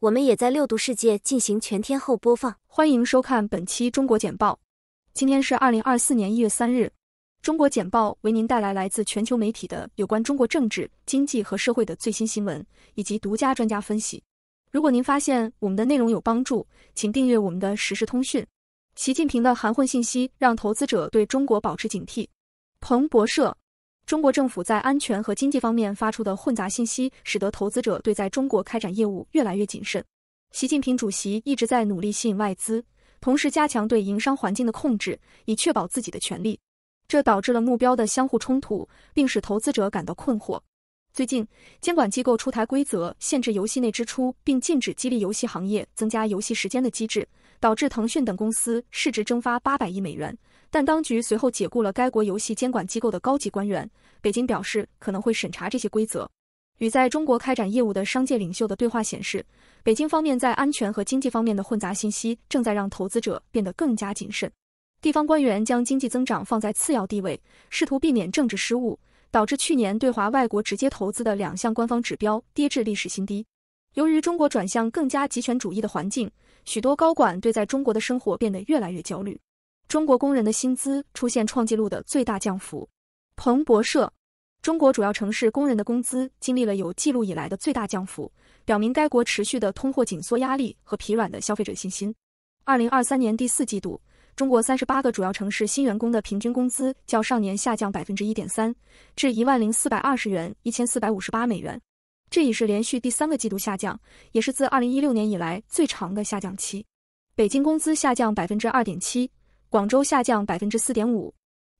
我们也在六度世界进行全天候播放。欢迎收看本期中国简报。今天是二零二四年一月三日。中国简报为您带来来自全球媒体的有关中国政治、经济和社会的最新新闻以及独家专家分析。如果您发现我们的内容有帮助，请订阅我们的实时通讯。习近平的含混信息让投资者对中国保持警惕。彭博社。中国政府在安全和经济方面发出的混杂信息，使得投资者对在中国开展业务越来越谨慎。习近平主席一直在努力吸引外资，同时加强对营商环境的控制，以确保自己的权利。这导致了目标的相互冲突，并使投资者感到困惑。最近，监管机构出台规则，限制游戏内支出，并禁止激励游戏行业增加游戏时间的机制。导致腾讯等公司市值蒸发八百亿美元，但当局随后解雇了该国游戏监管机构的高级官员。北京表示可能会审查这些规则。与在中国开展业务的商界领袖的对话显示，北京方面在安全和经济方面的混杂信息正在让投资者变得更加谨慎。地方官员将经济增长放在次要地位，试图避免政治失误，导致去年对华外国直接投资的两项官方指标跌至历史新低。由于中国转向更加集权主义的环境。许多高管对在中国的生活变得越来越焦虑。中国工人的薪资出现创纪录的最大降幅。彭博社，中国主要城市工人的工资经历了有记录以来的最大降幅，表明该国持续的通货紧缩压力和疲软的消费者信心。二零二三年第四季度，中国三十八个主要城市新员工的平均工资较上年下降百分之一点三，至一万零四百二十元一千四百五十八美元。这已是连续第三个季度下降，也是自二零一六年以来最长的下降期。北京工资下降百分之二点七，广州下降百分之四点五。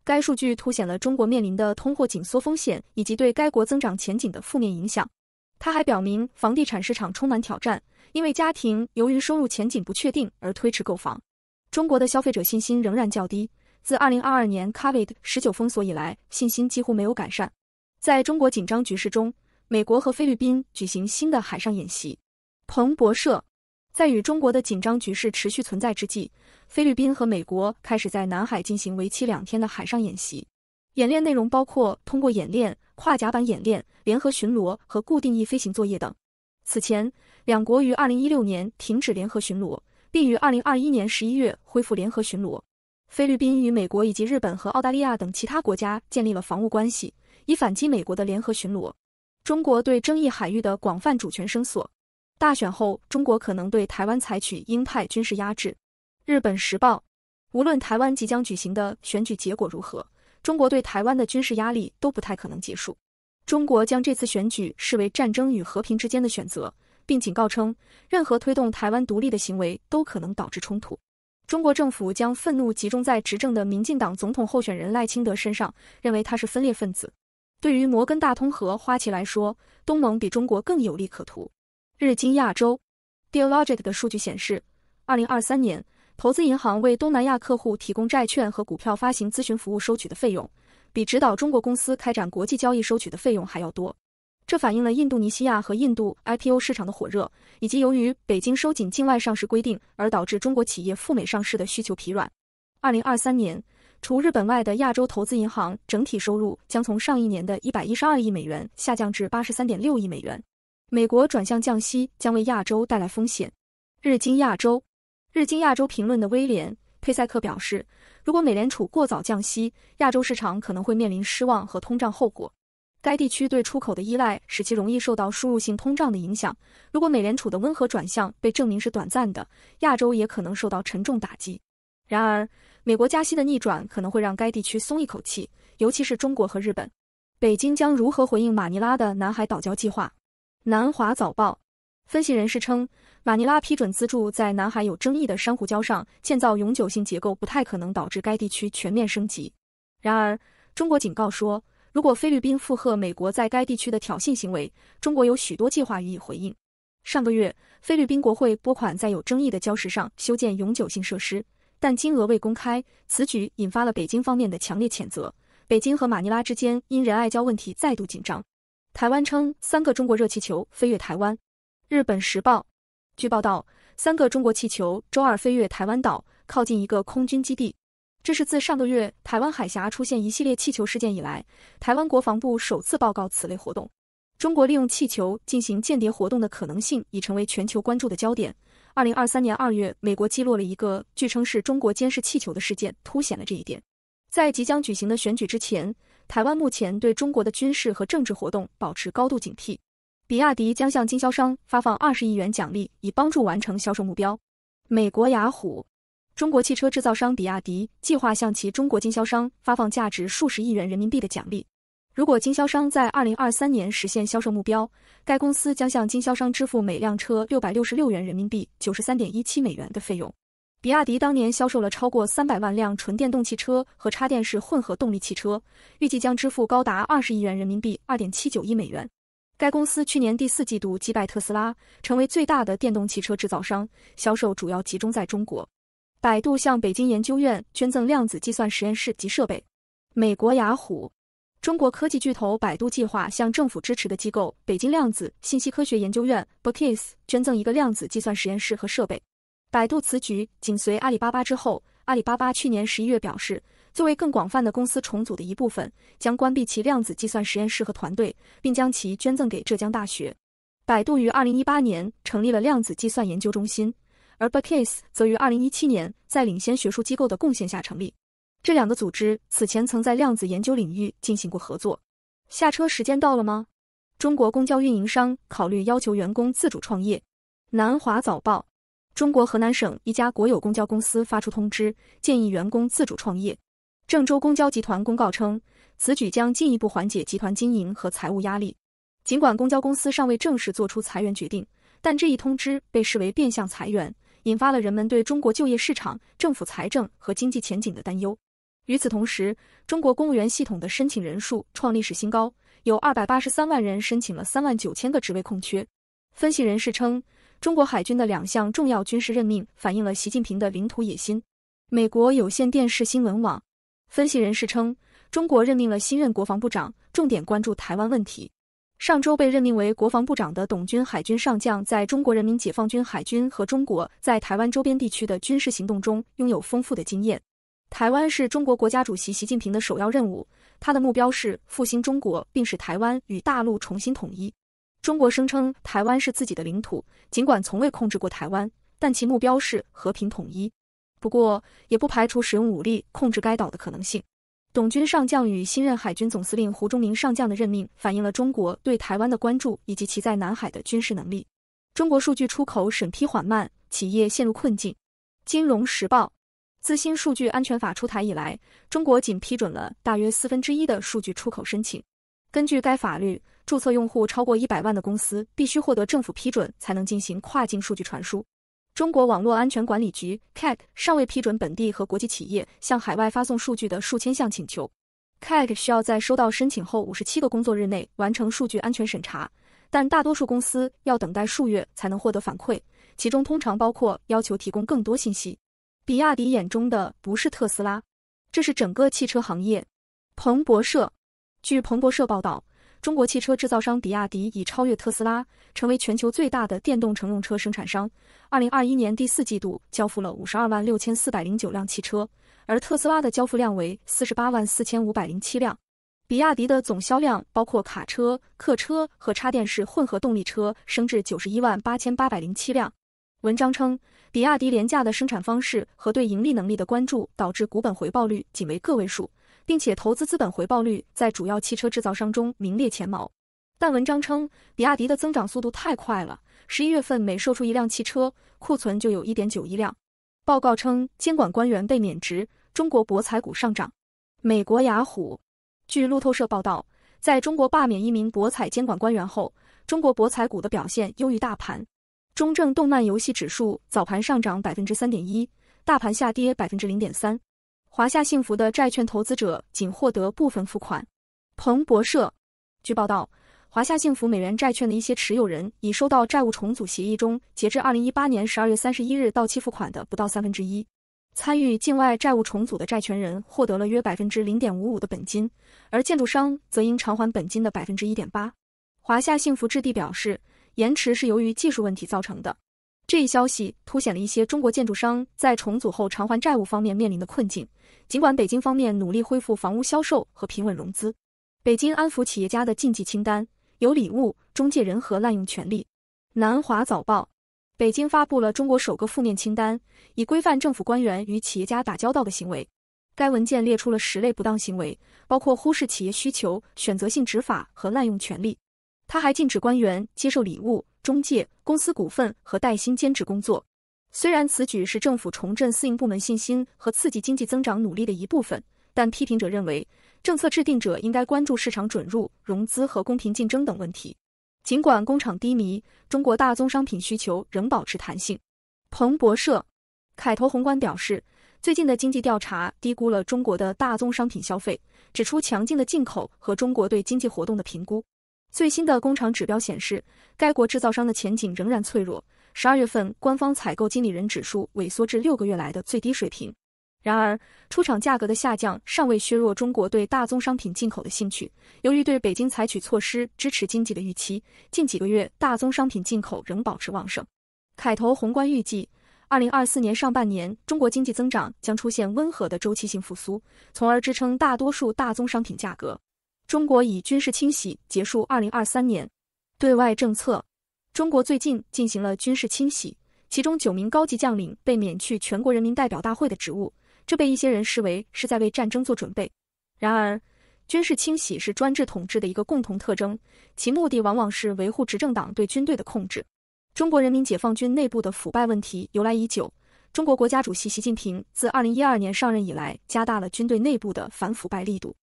该数据凸显了中国面临的通货紧缩风险以及对该国增长前景的负面影响。它还表明房地产市场充满挑战，因为家庭由于收入前景不确定而推迟购房。中国的消费者信心仍然较低，自二零二二年 Covid 十九封锁以来，信心几乎没有改善。在中国紧张局势中。美国和菲律宾举行新的海上演习。彭博社在与中国的紧张局势持续存在之际，菲律宾和美国开始在南海进行为期两天的海上演习。演练内容包括通过演练、跨甲板演练、联合巡逻和固定翼飞行作业等。此前，两国于二零一六年停止联合巡逻，并于二零二一年十一月恢复联合巡逻。菲律宾与美国以及日本和澳大利亚等其他国家建立了防务关系，以反击美国的联合巡逻。中国对争议海域的广泛主权声索。大选后，中国可能对台湾采取鹰派军事压制。日本时报：无论台湾即将举行的选举结果如何，中国对台湾的军事压力都不太可能结束。中国将这次选举视为战争与和平之间的选择，并警告称，任何推动台湾独立的行为都可能导致冲突。中国政府将愤怒集中在执政的民进党总统候选人赖清德身上，认为他是分裂分子。对于摩根大通和花旗来说，东盟比中国更有利可图。日经亚洲，Dealogic 的数据显示，二零二三年，投资银行为东南亚客户提供债券和股票发行咨询服务收取的费用，比指导中国公司开展国际交易收取的费用还要多。这反映了印度尼西亚和印度 IPO 市场的火热，以及由于北京收紧境外上市规定而导致中国企业赴美上市的需求疲软。二零二三年。除日本外的亚洲投资银行整体收入将从上一年的一百一十二亿美元下降至八十三点六亿美元。美国转向降息将为亚洲带来风险。日经亚洲，日经亚洲评论的威廉·佩塞克表示，如果美联储过早降息，亚洲市场可能会面临失望和通胀后果。该地区对出口的依赖使其容易受到输入性通胀的影响。如果美联储的温和转向被证明是短暂的，亚洲也可能受到沉重打击。然而，美国加息的逆转可能会让该地区松一口气，尤其是中国和日本。北京将如何回应马尼拉的南海岛礁计划？南华早报分析人士称，马尼拉批准资助在南海有争议的珊瑚礁上建造永久性结构，不太可能导致该地区全面升级。然而，中国警告说，如果菲律宾附和美国在该地区的挑衅行为，中国有许多计划予以回应。上个月，菲律宾国会拨款在有争议的礁石上修建永久性设施。但金额未公开，此举引发了北京方面的强烈谴责。北京和马尼拉之间因仁爱礁问题再度紧张。台湾称三个中国热气球飞越台湾。日本时报据报道，三个中国气球周二飞越台湾岛，靠近一个空军基地。这是自上个月台湾海峡出现一系列气球事件以来，台湾国防部首次报告此类活动。中国利用气球进行间谍活动的可能性已成为全球关注的焦点。二零二三年二月，美国击落了一个据称是中国监视气球的事件，凸显了这一点。在即将举行的选举之前，台湾目前对中国的军事和政治活动保持高度警惕。比亚迪将向经销商发放二十亿元奖励，以帮助完成销售目标。美国雅虎，中国汽车制造商比亚迪计划向其中国经销商发放价值数十亿元人民币的奖励。如果经销商在二零二三年实现销售目标，该公司将向经销商支付每辆车六百六十六元人民币、九十三点一七美元的费用。比亚迪当年销售了超过三百万辆纯电动汽车和插电式混合动力汽车，预计将支付高达二十亿元人民币、二点七九亿美元。该公司去年第四季度击败特斯拉，成为最大的电动汽车制造商，销售主要集中在中国。百度向北京研究院捐赠量子计算实验室及设备。美国雅虎。中国科技巨头百度计划向政府支持的机构北京量子信息科学研究院 b o c i s 捐赠一个量子计算实验室和设备。百度此举紧随阿里巴巴之后。阿里巴巴去年十一月表示，作为更广泛的公司重组的一部分，将关闭其量子计算实验室和团队，并将其捐赠给浙江大学。百度于二零一八年成立了量子计算研究中心，而 b o c i s 则于二零一七年在领先学术机构的贡献下成立。这两个组织此前曾在量子研究领域进行过合作。下车时间到了吗？中国公交运营商考虑要求员工自主创业。南华早报：中国河南省一家国有公交公司发出通知，建议员工自主创业。郑州公交集团公告称，此举将进一步缓解集团经营和财务压力。尽管公交公司尚未正式做出裁员决定，但这一通知被视为变相裁员，引发了人们对中国就业市场、政府财政和经济前景的担忧。与此同时，中国公务员系统的申请人数创历史新高，有二百八十三万人申请了三万九千个职位空缺。分析人士称，中国海军的两项重要军事任命反映了习近平的领土野心。美国有线电视新闻网分析人士称，中国任命了新任国防部长，重点关注台湾问题。上周被任命为国防部长的董军海军上将，在中国人民解放军海军和中国在台湾周边地区的军事行动中拥有丰富的经验。台湾是中国国家主席习近平的首要任务，他的目标是复兴中国并使台湾与大陆重新统一。中国声称台湾是自己的领土，尽管从未控制过台湾，但其目标是和平统一，不过也不排除使用武力控制该岛的可能性。董军上将与新任海军总司令胡忠明上将的任命，反映了中国对台湾的关注以及其在南海的军事能力。中国数据出口审批缓慢，企业陷入困境。金融时报。自新数据安全法出台以来，中国仅批准了大约四分之一的数据出口申请。根据该法律，注册用户超过一百万的公司必须获得政府批准才能进行跨境数据传输。中国网络安全管理局 （CAT） 尚未批准本地和国际企业向海外发送数据的数千项请求。CAT 需要在收到申请后五十七个工作日内完成数据安全审查，但大多数公司要等待数月才能获得反馈，其中通常包括要求提供更多信息。比亚迪眼中的不是特斯拉，这是整个汽车行业。彭博社，据彭博社报道，中国汽车制造商比亚迪已超越特斯拉，成为全球最大的电动乘用车生产商。二零二一年第四季度交付了五十二万六千四百零九辆汽车，而特斯拉的交付量为四十八万四千五百零七辆。比亚迪的总销量包括卡车、客车和插电式混合动力车，升至九十一万八千八百零七辆。文章称。比亚迪廉价的生产方式和对盈利能力的关注，导致股本回报率仅为个位数，并且投资资本回报率在主要汽车制造商中名列前茅。但文章称，比亚迪的增长速度太快了，十一月份每售出一辆汽车，库存就有一点九亿辆。报告称，监管官员被免职，中国博彩股上涨。美国雅虎，据路透社报道，在中国罢免一名博彩监管官员后，中国博彩股的表现优于大盘。中证动漫游戏指数早盘上涨百分之三点一，大盘下跌百分之零点三。华夏幸福的债券投资者仅获得部分付款。彭博社，据报道，华夏幸福美元债券的一些持有人已收到债务重组协议中截至二零一八年十二月三十一日到期付款的不到三分之一。参与境外债务重组的债权人获得了约百分之零点五五的本金，而建筑商则应偿还本金的百分之一点八。华夏幸福置地表示。延迟是由于技术问题造成的。这一消息凸显了一些中国建筑商在重组后偿还债务方面面临的困境。尽管北京方面努力恢复房屋销售和平稳融资，北京安抚企业家的禁忌清单有礼物、中介人和滥用权利。南华早报：北京发布了中国首个负面清单，以规范政府官员与企业家打交道的行为。该文件列出了十类不当行为，包括忽视企业需求、选择性执法和滥用权利。他还禁止官员接受礼物、中介公司股份和带薪兼职工作。虽然此举是政府重振私营部门信心和刺激经济增长努力的一部分，但批评者认为，政策制定者应该关注市场准入、融资和公平竞争等问题。尽管工厂低迷，中国大宗商品需求仍保持弹性。彭博社凯投宏观表示，最近的经济调查低估了中国的大宗商品消费，指出强劲的进口和中国对经济活动的评估。最新的工厂指标显示，该国制造商的前景仍然脆弱。十二月份官方采购经理人指数萎缩至六个月来的最低水平。然而，出厂价格的下降尚未削弱中国对大宗商品进口的兴趣。由于对北京采取措施支持经济的预期，近几个月大宗商品进口仍保持旺盛。凯投宏观预计，二零二四年上半年中国经济增长将出现温和的周期性复苏，从而支撑大多数大宗商品价格。中国以军事清洗结束2023年对外政策。中国最近进行了军事清洗，其中九名高级将领被免去全国人民代表大会的职务，这被一些人视为是在为战争做准备。然而，军事清洗是专制统治的一个共同特征，其目的往往是维护执政党对军队的控制。中国人民解放军内部的腐败问题由来已久。中国国家主席习近平自2012年上任以来，加大了军队内部的反腐败力度。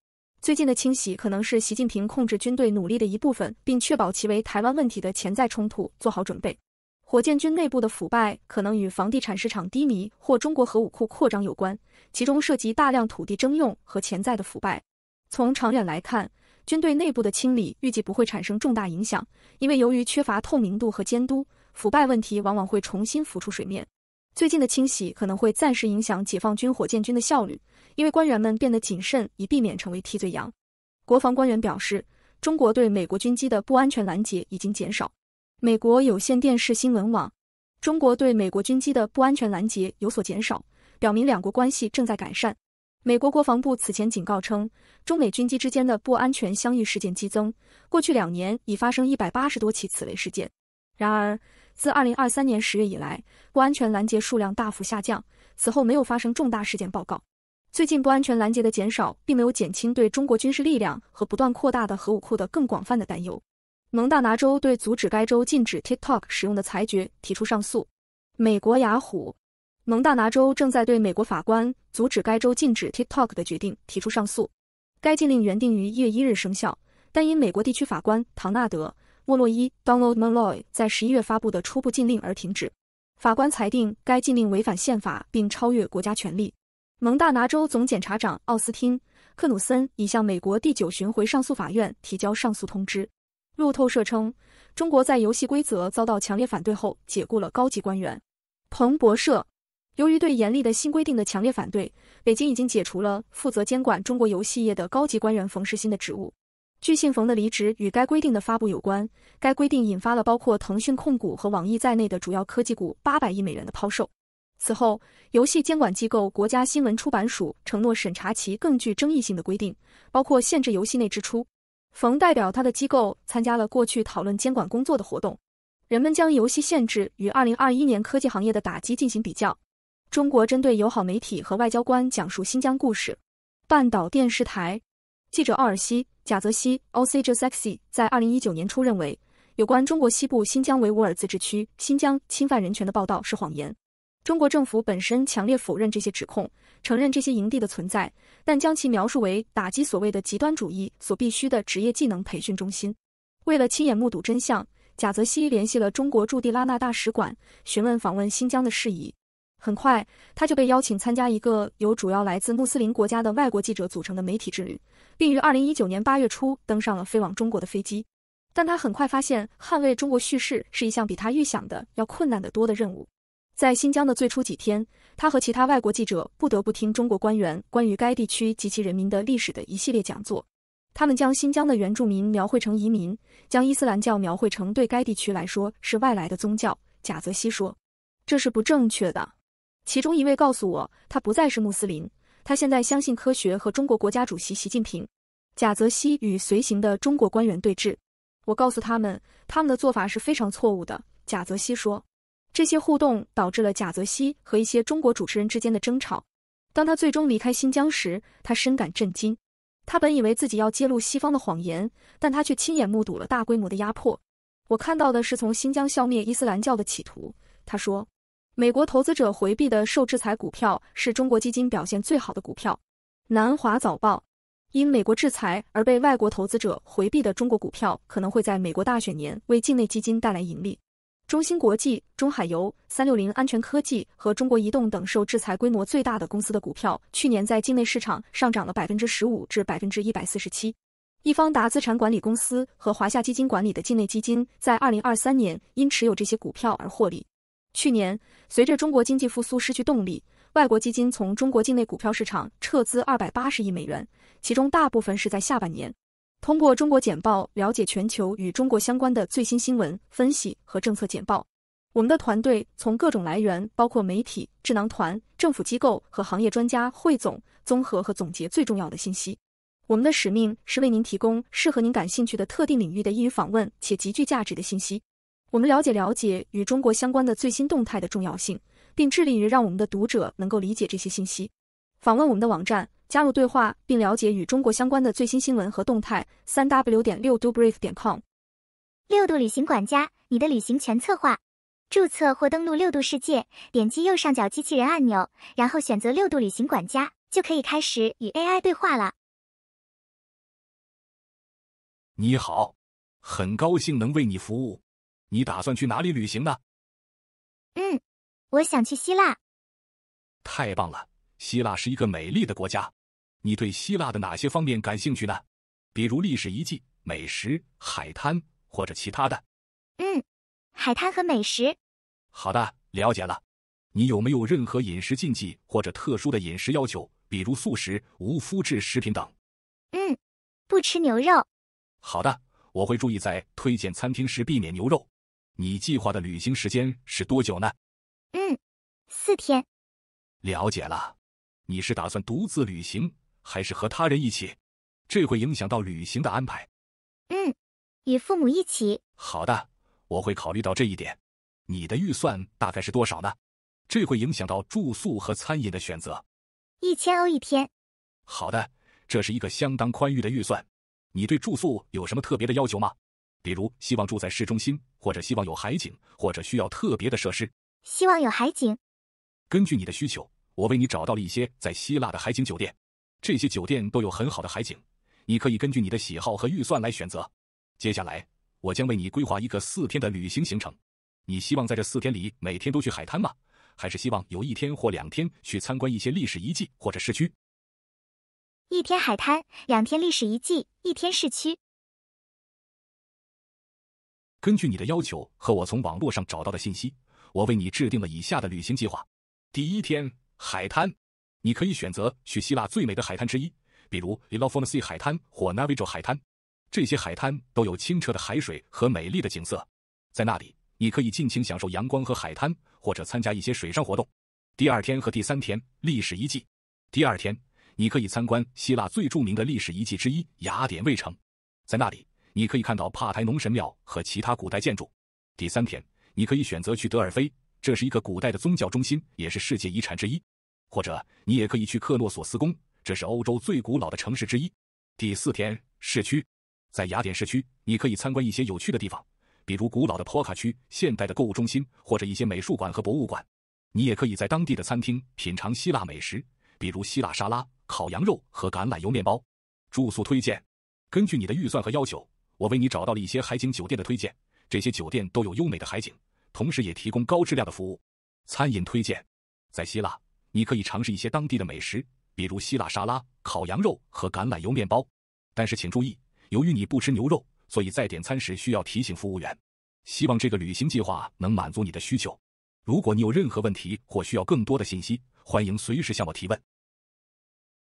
最近的清洗可能是习近平控制军队努力的一部分，并确保其为台湾问题的潜在冲突做好准备。火箭军内部的腐败可能与房地产市场低迷或中国核武库扩张有关，其中涉及大量土地征用和潜在的腐败。从长远来看，军队内部的清理预计不会产生重大影响，因为由于缺乏透明度和监督，腐败问题往往会重新浮出水面。最近的清洗可能会暂时影响解放军火箭军的效率，因为官员们变得谨慎以避免成为替罪羊。国防官员表示，中国对美国军机的不安全拦截已经减少。美国有线电视新闻网：中国对美国军机的不安全拦截有所减少，表明两国关系正在改善。美国国防部此前警告称，中美军机之间的不安全相遇事件激增，过去两年已发生一百八十多起此类事件。然而。自二零二三年十月以来，不安全拦截数量大幅下降。此后没有发生重大事件报告。最近不安全拦截的减少，并没有减轻对中国军事力量和不断扩大的核武库的更广泛的担忧。蒙大拿州对阻止该州禁止 TikTok 使用的裁决提出上诉。美国雅虎，蒙大拿州正在对美国法官阻止该州禁止 TikTok 的决定提出上诉。该禁令原定于一月一日生效，但因美国地区法官唐纳德。莫洛伊 （Donald Molloy） 在十一月发布的初步禁令而停止。法官裁定该禁令违反宪法并超越国家权力。蒙大拿州总检察长奥斯汀·克努森已向美国第九巡回上诉法院提交上诉通知。路透社称，中国在游戏规则遭到强烈反对后解雇了高级官员。彭博社，由于对严厉的新规定的强烈反对，北京已经解除了负责监管中国游戏业的高级官员冯世新的职务。据信，冯的离职与该规定的发布有关。该规定引发了包括腾讯控股和网易在内的主要科技股八百亿美元的抛售。此后，游戏监管机构国家新闻出版署承诺审查其更具争议性的规定，包括限制游戏内支出。冯代表他的机构参加了过去讨论监管工作的活动。人们将游戏限制与二零二一年科技行业的打击进行比较。中国针对友好媒体和外交官讲述新疆故事。半岛电视台记者奥尔西。贾泽西 （Ozge s e x y 在二零一九年初认为，有关中国西部新疆维吾尔自治区新疆侵犯人权的报道是谎言。中国政府本身强烈否认这些指控，承认这些营地的存在，但将其描述为打击所谓的极端主义所必须的职业技能培训中心。为了亲眼目睹真相，贾泽西联系了中国驻地拉纳大使馆，询问访问新疆的事宜。很快，他就被邀请参加一个由主要来自穆斯林国家的外国记者组成的媒体之旅。并于二零一九年八月初登上了飞往中国的飞机，但他很快发现捍卫中国叙事是一项比他预想的要困难得多的任务。在新疆的最初几天，他和其他外国记者不得不听中国官员关于该地区及其人民的历史的一系列讲座。他们将新疆的原住民描绘成移民，将伊斯兰教描绘成对该地区来说是外来的宗教。贾泽西说，这是不正确的。其中一位告诉我，他不再是穆斯林。他现在相信科学和中国国家主席习近平。贾泽西与随行的中国官员对峙，我告诉他们，他们的做法是非常错误的。贾泽西说，这些互动导致了贾泽西和一些中国主持人之间的争吵。当他最终离开新疆时，他深感震惊。他本以为自己要揭露西方的谎言，但他却亲眼目睹了大规模的压迫。我看到的是从新疆消灭伊斯兰教的企图，他说。美国投资者回避的受制裁股票是中国基金表现最好的股票。南华早报：因美国制裁而被外国投资者回避的中国股票，可能会在美国大选年为境内基金带来盈利。中芯国际、中海油、三六零、安全科技和中国移动等受制裁规模最大的公司的股票，去年在境内市场上涨了百分之十五至百分之一百四十七。易方达资产管理公司和华夏基金管理的境内基金在二零二三年因持有这些股票而获利。去年，随着中国经济复苏失去动力，外国基金从中国境内股票市场撤资二百八十亿美元，其中大部分是在下半年。通过中国简报了解全球与中国相关的最新新闻、分析和政策简报。我们的团队从各种来源，包括媒体、智囊团、政府机构和行业专家，汇总、综合和总结最重要的信息。我们的使命是为您提供适合您感兴趣的特定领域的易于访问且极具价值的信息。我们了解了解与中国相关的最新动态的重要性，并致力于让我们的读者能够理解这些信息。访问我们的网站，加入对话，并了解与中国相关的最新新闻和动态。三 w 点六度 brief 点 com。六度旅行管家，你的旅行全策划。注册或登录六度世界，点击右上角机器人按钮，然后选择六度旅行管家，就可以开始与 AI 对话了。你好，很高兴能为你服务。你打算去哪里旅行呢？嗯，我想去希腊。太棒了，希腊是一个美丽的国家。你对希腊的哪些方面感兴趣呢？比如历史遗迹、美食、海滩或者其他的？嗯，海滩和美食。好的，了解了。你有没有任何饮食禁忌或者特殊的饮食要求？比如素食、无麸质食品等？嗯，不吃牛肉。好的，我会注意在推荐餐厅时避免牛肉。你计划的旅行时间是多久呢？嗯，四天。了解了，你是打算独自旅行还是和他人一起？这会影响到旅行的安排。嗯，与父母一起。好的，我会考虑到这一点。你的预算大概是多少呢？这会影响到住宿和餐饮的选择。一千欧一天。好的，这是一个相当宽裕的预算。你对住宿有什么特别的要求吗？比如希望住在市中心，或者希望有海景，或者需要特别的设施。希望有海景。根据你的需求，我为你找到了一些在希腊的海景酒店。这些酒店都有很好的海景，你可以根据你的喜好和预算来选择。接下来，我将为你规划一个四天的旅行行程。你希望在这四天里每天都去海滩吗？还是希望有一天或两天去参观一些历史遗迹或者市区？一天海滩，两天历史遗迹，一天市区。根据你的要求和我从网络上找到的信息，我为你制定了以下的旅行计划：第一天，海滩，你可以选择去希腊最美的海滩之一，比如 e l o f t h e r i 海滩或 n a v a g o 海滩，这些海滩都有清澈的海水和美丽的景色。在那里，你可以尽情享受阳光和海滩，或者参加一些水上活动。第二天和第三天，历史遗迹。第二天，你可以参观希腊最著名的历史遗迹之一——雅典卫城，在那里。你可以看到帕台农神庙和其他古代建筑。第三天，你可以选择去德尔菲，这是一个古代的宗教中心，也是世界遗产之一。或者，你也可以去克诺索斯宫，这是欧洲最古老的城市之一。第四天，市区，在雅典市区，你可以参观一些有趣的地方，比如古老的坡卡区、现代的购物中心或者一些美术馆和博物馆。你也可以在当地的餐厅品尝希腊美食，比如希腊沙拉、烤羊肉和橄榄油面包。住宿推荐：根据你的预算和要求。我为你找到了一些海景酒店的推荐，这些酒店都有优美的海景，同时也提供高质量的服务。餐饮推荐，在希腊，你可以尝试一些当地的美食，比如希腊沙拉、烤羊肉和橄榄油面包。但是请注意，由于你不吃牛肉，所以在点餐时需要提醒服务员。希望这个旅行计划能满足你的需求。如果你有任何问题或需要更多的信息，欢迎随时向我提问。